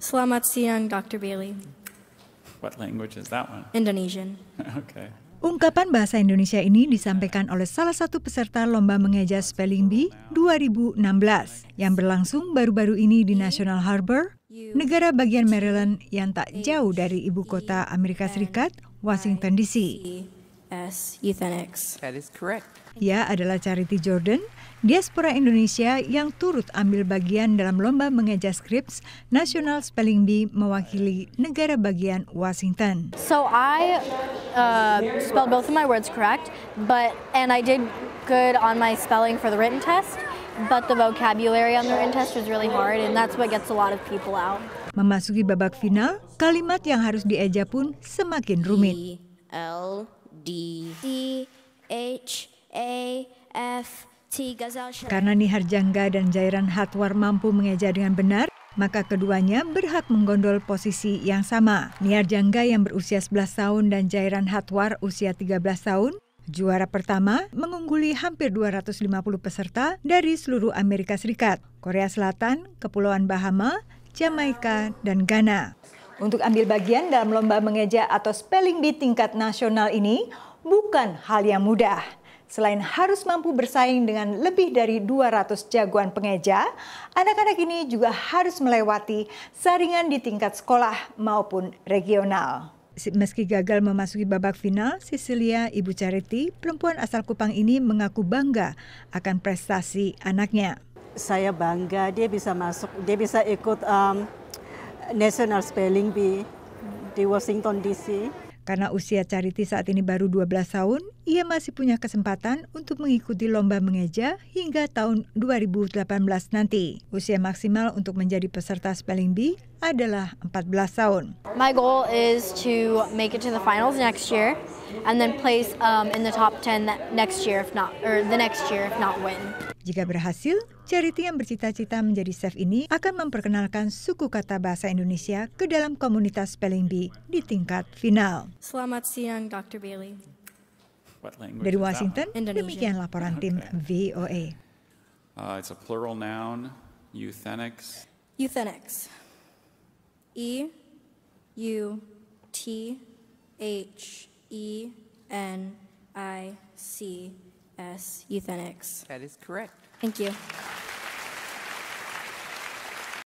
Selamat siang, Dr. Bailey. What language is that one? Indonesian. okay. Ungkapan bahasa Indonesia ini disampaikan oleh salah satu peserta Lomba Mengeja Spelling Bee 2016 yang berlangsung baru-baru ini di National Harbor, negara bagian Maryland yang tak jauh dari ibu kota Amerika Serikat, Washington DC. S Euthenix. That is correct. Ia adalah Charity Jordan, diaspora Indonesia yang turut ambil bagian dalam lomba mengeja skrips National Spelling Bee mewakili negara bagian Washington. So I uh, spelled both of my words correct, but and I did good on my spelling for the written test, but the vocabulary on the written test was really hard and that's what gets a lot of people out. Memasuki babak final, kalimat yang harus dieja pun semakin rumit. E L D D H A F T Karena Nihar Jangga dan Jairan Hatwar mampu mengeja dengan benar, maka keduanya berhak menggondol posisi yang sama. Niar Jangga yang berusia 11 tahun dan Jairan Hatwar usia 13 tahun Juara pertama mengungguli hampir 250 peserta dari seluruh Amerika Serikat, Korea Selatan, Kepulauan Bahama, Jamaika, dan Ghana. Untuk ambil bagian dalam lomba mengeja atau spelling bee tingkat nasional ini bukan hal yang mudah. Selain harus mampu bersaing dengan lebih dari 200 jagoan pengeja, anak-anak ini juga harus melewati saringan di tingkat sekolah maupun regional. Meski gagal memasuki babak final, Cecilia, ibu Charity, perempuan asal Kupang ini mengaku bangga akan prestasi anaknya. Saya bangga dia bisa masuk, dia bisa ikut um, National Spelling Bee di Washington DC. Karena usia Charity saat ini baru 12 tahun, ia masih punya kesempatan untuk mengikuti lomba mengeja hingga tahun 2018 nanti. Usia maksimal untuk menjadi peserta spelling bee adalah 14 tahun. My goal is to make it to the finals next year and then place um, in the top 10 that next year if not or the next year if not win. Jika berhasil, charity yang bercita-cita menjadi chef ini akan memperkenalkan suku kata bahasa Indonesia ke dalam komunitas spelling bee di tingkat final. Selamat siang, Dr. Bailey. Dari Washington, demikian laporan tim VOA. Uh, it's a plural noun, euthenics. Euthenics. E U T H E N I C S Euthenix. That is correct. Thank you.